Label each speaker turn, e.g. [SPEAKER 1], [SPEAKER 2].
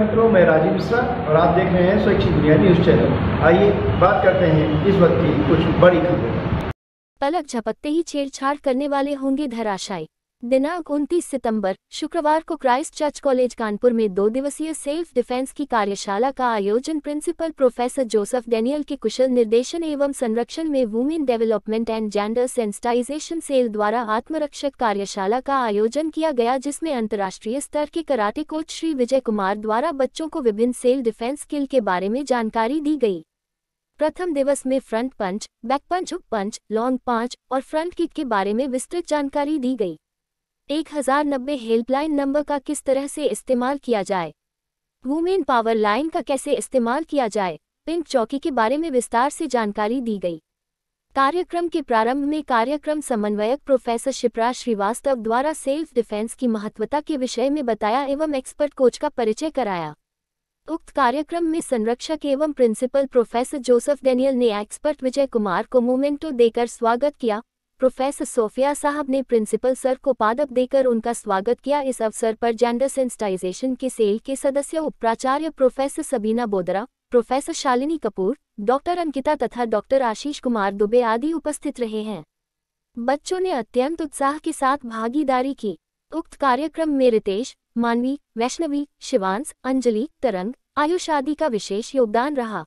[SPEAKER 1] मित्रों मैं राजीव मिश्रा और आप देख रहे हैं स्वैच्छिक दुनिया न्यूज चैनल आइए बात करते हैं इस वक्त की कुछ बड़ी खबरें
[SPEAKER 2] पलक झपकते ही छेड़छाड़ करने वाले होंगे धराशायी दिनांक 29 सितंबर शुक्रवार को क्राइस्ट चर्च कॉलेज कानपुर में दो दिवसीय सेल्फ डिफेंस की कार्यशाला का आयोजन प्रिंसिपल प्रोफेसर जोसेफ डेनियल के कुशल निर्देशन एवं संरक्षण में women development and gender sensitisation cell द्वारा आत्मरक्षक कार्यशाला का आयोजन किया गया जिसमें अंतर्राष्ट्रीय स्तर के कराटे कोच श्री विजय कुमार द्वारा बच्चों को विभिन्न सेल डिफेंस स्किल के बारे में जानकारी दी गई प्रथम दिवस में front punch back punch hook punch long punch और फ्रंट किट के बारे में विस्तृत जानकारी दी गई एक हजार नब्बे हेल्पलाइन नंबर का किस तरह से इस्तेमाल किया जाए वुमेन पावर लाइन का कैसे इस्तेमाल किया जाए पिंक चौकी के बारे में विस्तार से जानकारी दी गई कार्यक्रम के प्रारंभ में कार्यक्रम समन्वयक प्रोफेसर शिप्रा श्रीवास्तव द्वारा सेल्फ डिफेंस की महत्वता के विषय में बताया एवं एक्सपर्ट कोच का परिचय कराया उक्त कार्यक्रम में संरक्षक एवं प्रिंसिपल प्रोफेसर जोसेफ डेनियल ने एक्सपर्ट विजय कुमार को मोमेंटो देकर स्वागत किया प्रोफेसर सोफिया साहब ने प्रिंसिपल सर को पादप देकर उनका स्वागत किया इस अवसर पर जेंडर सेंसिटाइजेशन के सेल के सदस्य उपप्राचार्य professor Sabina Bodra professor Shalini Kapoor doctor Ankita तथा डॉक्टर आशीष कुमार दुबे आदि उपस्थित रहे हैं बच्चों ने अत्यंत उत्साह के साथ भागीदारी की उक्त कार्यक्रम में रितेश मानवी वैष्णवी शिवांश अंजलि तरंग आयुष आदि का विशेष योगदान रहा